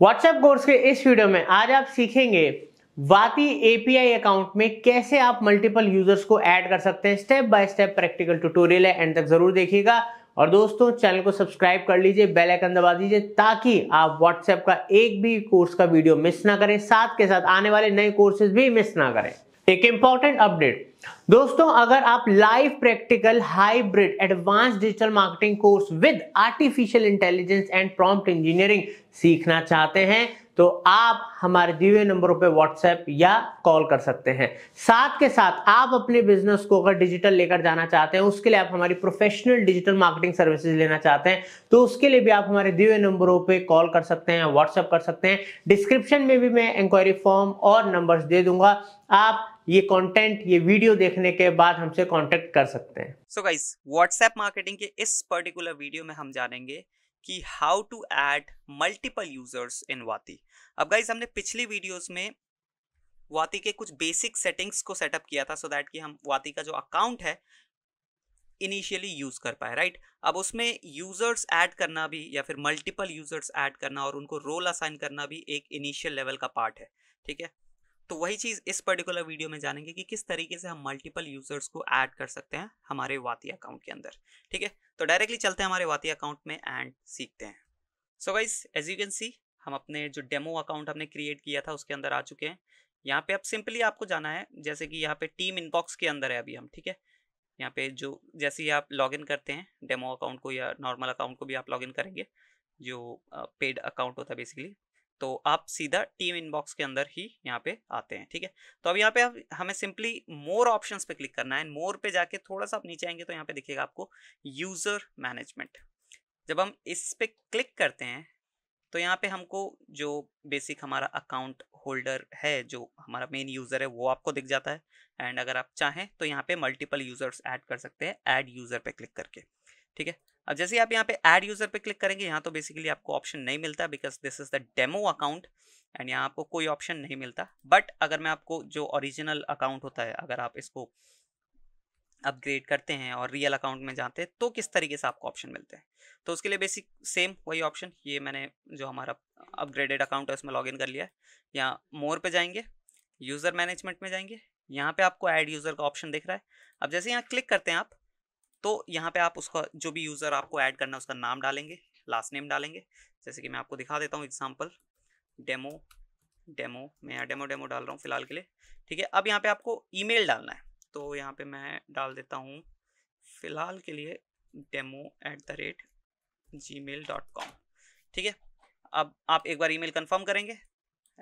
WhatsApp course के इस video में आज आप सीखेंगे वाती एपीआई अकाउंट में कैसे आप मल्टीपल यूजर्स को ऐड कर सकते हैं step by step practical tutorial है एंड तक जरूर देखिएगा और दोस्तों चैनल को सब्सक्राइब कर लीजिए बेल आइकन दबा दीजिए ताकि आप व्हाट्सएप का एक भी कोर्स का वीडियो मिस ना करें साथ के साथ आने वाले नए कोर्सेज भी मिस ना करें एक इंपॉर्टेंट अपडेट दोस्तों अगर आप live practical hybrid advance digital marketing course with artificial intelligence and prompt engineering सीखना चाहते हैं तो आप हमारे दिए नंबरों पे व्हाट्सएप या कॉल कर सकते हैं साथ के साथ आप अपने बिजनेस को अगर डिजिटल लेकर जाना चाहते हैं उसके लिए आप हमारी प्रोफेशनल डिजिटल मार्केटिंग सर्विसेज लेना चाहते हैं तो उसके लिए भी आप हमारे दिए नंबरों पे कॉल कर सकते हैं व्हाट्सएप कर सकते हैं डिस्क्रिप्शन में भी मैं इंक्वायरी फॉर्म और नंबर्स दे दूंगा आप ये कंटेंट ये वीडियो देखने के बाद हमसे कांटेक्ट कर सकते हैं सो गाइस व्हाट्सएप मार्केटिंग के इस पर्टिकुलर वीडियो में हम जानेंगे कि how to add multiple users in वाती अब गाइस हमने पिछली वीडियोस में वाती के कुछ बेसिक सेटिंग्स को सेटअप किया था सो so दैट कि हम वाती का जो अकाउंट है इनिशियली यूज कर पाए राइट right? अब उसमें यूजर्स ऐड करना भी या फिर मल्टीपल यूजर्स ऐड करना और उनको रोल असाइन करना भी एक इनिशियल लेवल का पार्ट है ठीक है तो वही चीज़ इस पर्टिकुलर वीडियो में जानेंगे कि किस तरीके से हम मल्टीपल यूजर्स को ऐड कर सकते हैं हमारे वाती अकाउंट के अंदर ठीक है तो डायरेक्टली चलते हैं हमारे वाती अकाउंट में एंड सीखते हैं so wise as you can see हम अपने जो डेमो अकाउंट हमने क्रिएट किया था उसके अंदर आ चुके हैं यहाँ पे अब सिंपली आपको जाना है जैसे कि यहाँ पे टीम इनबॉक्स के अंदर है अभी हम ठीक है यहाँ पे जो जैसे ही आप लॉगिन करते हैं डेमो अकाउंट को या नॉर्मल अकाउंट को भी आप लॉगिन करेंगे जो पेड अकाउंट होता है बेसिकली तो आप सीधा टीम इनबॉक्स के अंदर ही यहाँ पे आते हैं ठीक है तो अब यहाँ पे आप हमें सिंपली मोर ऑप्शंस पे क्लिक करना है मोर पे जाके थोड़ा सा आप नीचे आएंगे तो यहाँ पे दिखेगा आपको यूज़र मैनेजमेंट जब हम इस पे क्लिक करते हैं तो यहाँ पे हमको जो बेसिक हमारा अकाउंट होल्डर है जो हमारा मेन यूज़र है वो आपको दिख जाता है एंड अगर आप चाहें तो यहाँ पे मल्टीपल यूज़र्स ऐड कर सकते हैं ऐड यूज़र पे क्लिक करके ठीक है अब जैसे आप यहाँ पे ऐड यूज़र पे क्लिक करेंगे यहाँ तो बेसिकली आपको ऑप्शन नहीं मिलता because this is the demo account and यहाँ आपको कोई ऑप्शन नहीं मिलता बट अगर मैं आपको जो ओरिजिनल अकाउंट होता है अगर आप इसको अपग्रेड करते हैं और रियल अकाउंट में जाते हैं तो किस तरीके से आपको ऑप्शन मिलते हैं तो उसके लिए बेसिक सेम वही ऑप्शन ये मैंने जो हमारा अपग्रेडेड अकाउंट है उसमें लॉग कर लिया है यहाँ मोर पर जाएंगे यूज़र मैनेजमेंट में जाएंगे यहाँ पे आपको ऐड यूज़र का ऑप्शन दिख रहा है अब जैसे यहाँ क्लिक करते हैं आप तो यहाँ पे आप उसका जो भी यूज़र आपको ऐड करना है उसका नाम डालेंगे लास्ट नेम डालेंगे जैसे कि मैं आपको दिखा देता हूँ एग्जाम्पल डेमो डेमो मैं यहाँ डेमो डेमो डाल रहा हूँ फिलहाल के लिए ठीक है अब यहाँ पे आपको ईमेल डालना है तो यहाँ पे मैं डाल देता हूँ फ़िलहाल के लिए demo at the rate Gmail dot com ठीक है अब आप एक बार ईमेल कंफर्म करेंगे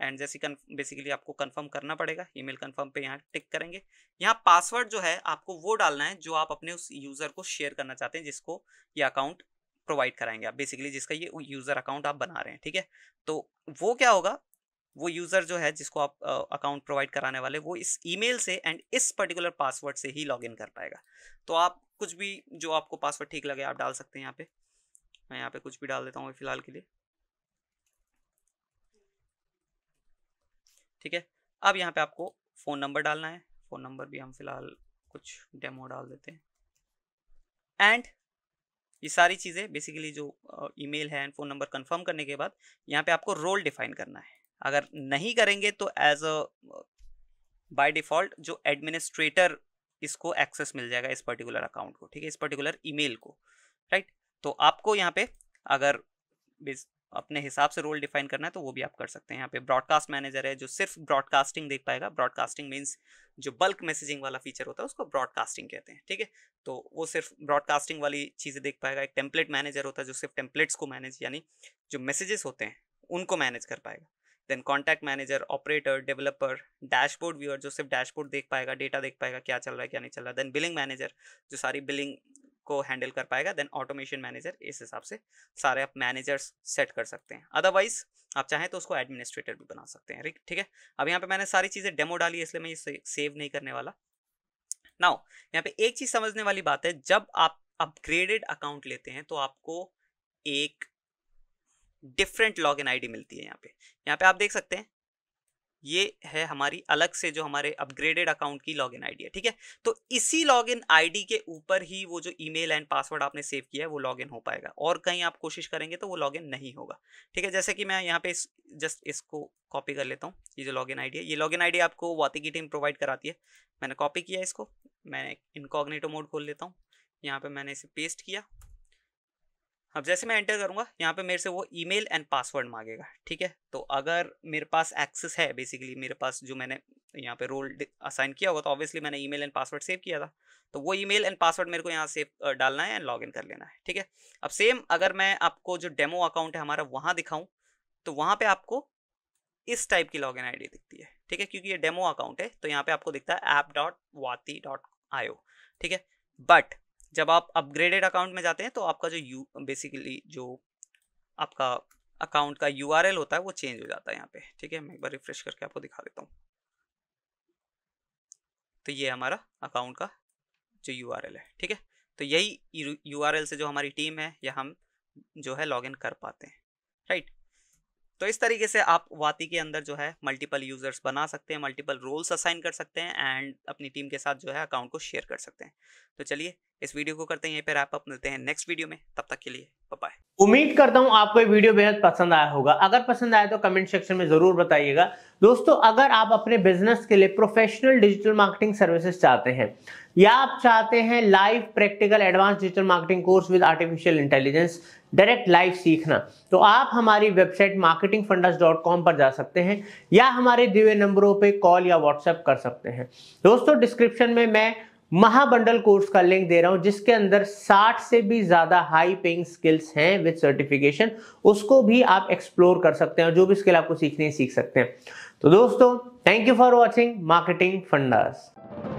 एंड जैसे बेसिकली आपको कंफर्म करना पड़ेगा ईमेल कंफर्म पे यहाँ टिक करेंगे यहाँ पासवर्ड जो है आपको वो डालना है जो आप अपने उस यूज़र को शेयर करना चाहते हैं जिसको ये अकाउंट प्रोवाइड कराएंगे आप बेसिकली जिसका ये यूज़र अकाउंट आप बना रहे हैं ठीक है तो वो क्या होगा वो यूज़र जो है जिसको आप अकाउंट प्रोवाइड कराने वाले वो इस ई से एंड इस पर्टिकुलर पासवर्ड से ही इन कर पाएगा तो आप कुछ भी जो आपको पासवर्ड ठीक लगे आप डाल सकते हैं यहाँ पर मैं यहाँ पर कुछ भी डाल देता हूँ फिलहाल के लिए ठीक है अब यहाँ पे आपको फ़ोन नंबर डालना है फ़ोन नंबर भी हम फिलहाल कुछ डेमो डाल देते हैं एंड ये सारी चीज़ें बेसिकली जो ईमेल है एंड फ़ोन नंबर कंफर्म करने के बाद यहाँ पे आपको रोल डिफाइन करना है अगर नहीं करेंगे तो एज अ बाय डिफ़ॉल्ट जो एडमिनिस्ट्रेटर इसको एक्सेस मिल जाएगा इस पर्टिकुलर अकाउंट को ठीक है इस पर्टिकुलर ईमेल को राइट तो आपको यहाँ पे अगर अपने हिसाब से रोल डिफाइन करना है तो वो भी आप कर सकते हैं यहाँ पे ब्रॉडकास्ट मैनेजर है जो सिर्फ ब्रॉडकास्टिंग देख पाएगा ब्रॉडकास्टिंग मीन्स जो बल्क मैसेजिंग वाला फीचर होता है उसको ब्रॉडकास्टिंग कहते हैं ठीक है तो वो सिर्फ ब्रॉडकास्टिंग वाली चीज़ें देख पाएगा एक टेम्पलेट मैनेजर होता है जो सिर्फ टेम्पलेट्स को मैनेज यानी जो मैसेजेस होते हैं उनको मैनेज कर पाएगा then contact manager operator developer dashboard viewer जो सिर्फ डैशबोर्ड देख पाएगा डेटा देख पाएगा क्या चल रहा है क्या नहीं चल रहा है देन बिलिंग मैनेजर जो सारी बिलिंग को हैंडल कर पाएगा देन ऑटोमेशन मैनेजर इस हिसाब से सारे आप मैनेजर्स सेट कर सकते हैं अदरवाइज आप चाहें तो उसको एडमिनिस्ट्रेटर भी बना सकते हैं ठीक है अब यहाँ पे मैंने सारी चीज़ें डेमो डाली इसलिए मैं ये सेव नहीं करने वाला नाउ यहाँ पे एक चीज़ समझने वाली बात है जब आप अपग्रेडेड अकाउंट लेते हैं तो आपको एक डिफरेंट लॉग इन आई मिलती है यहाँ पे यहाँ पे आप देख सकते हैं ये है हमारी अलग से जो हमारे अपग्रेडेड अकाउंट की लॉगिन आईडी है ठीक है तो इसी लॉगिन आईडी के ऊपर ही वो जो ईमेल एंड पासवर्ड आपने सेव किया है वो लॉगिन हो पाएगा और कहीं आप कोशिश करेंगे तो वो लॉगिन नहीं होगा ठीक है जैसे कि मैं यहाँ पे इस, जस्ट इसको कॉपी कर लेता हूँ ये जो लॉग इन है ये लॉग इन आपको वाति की टीम प्रोवाइड कराती है मैंने कॉपी किया इसको मैंने इनकॉग्नेटो मोड खोल लेता हूँ यहाँ पर मैंने इसे पेस्ट किया अब जैसे मैं एंटर करूंगा यहाँ पे मेरे से वो ईमेल एंड पासवर्ड मांगेगा ठीक है तो अगर मेरे पास एक्सेस है बेसिकली मेरे पास जो मैंने यहाँ पे रोल असाइन किया होगा तो ऑब्वियसली मैंने ईमेल एंड पासवर्ड सेव किया था तो वो ईमेल एंड पासवर्ड मेरे को यहाँ सेव डालना है एंड लॉग इन कर लेना है ठीक है अब सेम अगर मैं आपको जो डेमो अकाउंट है हमारा वहाँ दिखाऊँ तो वहाँ पर आपको इस टाइप की लॉग इन आई दिखती है ठीक है क्योंकि ये डेमो अकाउंट है तो यहाँ पर आपको दिखता है ऐप डॉट वाती डॉट आयो ठीक है बट जब आप अपग्रेडेड अकाउंट में जाते हैं तो आपका जो यू बेसिकली जो आपका अकाउंट का यू होता है वो चेंज हो जाता है यहाँ पे ठीक है मैं एक बार रिफ्रेश करके आपको दिखा देता हूँ तो ये हमारा अकाउंट का जो यू है ठीक है तो यही यू से जो हमारी टीम है या हम जो है लॉग कर पाते हैं राइट तो इस तरीके से आप वाती के अंदर जो है मल्टीपल यूजर्स बना सकते हैं मल्टीपल रोल्स असाइन कर सकते हैं एंड अपनी टीम के साथ जो है अकाउंट को शेयर कर सकते हैं तो चलिए इस वीडियो को करते हैं यहीं पर आप मिलते हैं नेक्स्ट वीडियो में तब तक के लिए बाय उम्मीद करता हूं आपको ये वीडियो बेहद पसंद आया होगा अगर पसंद आया तो कमेंट सेक्शन में जरूर बताइएगा दोस्तों अगर आप अपने बिजनेस के लिए प्रोफेशनल डिजिटल मार्केटिंग सर्विसेज चाहते हैं या आप चाहते हैं live practical advance digital marketing course with artificial intelligence direct live सीखना तो आप हमारी वेबसाइट मार्केटिंग पर जा सकते हैं या हमारे दिए नंबरों पर कॉल या व्हाट्सएप कर सकते हैं दोस्तों डिस्क्रिप्शन में मैं महाबंडल कोर्स का लिंक दे रहा हूं जिसके अंदर 60 से भी ज्यादा हाई पेइंग स्किल्स हैं विद सर्टिफिकेशन उसको भी आप एक्सप्लोर कर सकते हैं जो भी स्किल आपको सीखने सीख सकते हैं तो दोस्तों thank you for watching marketing fundas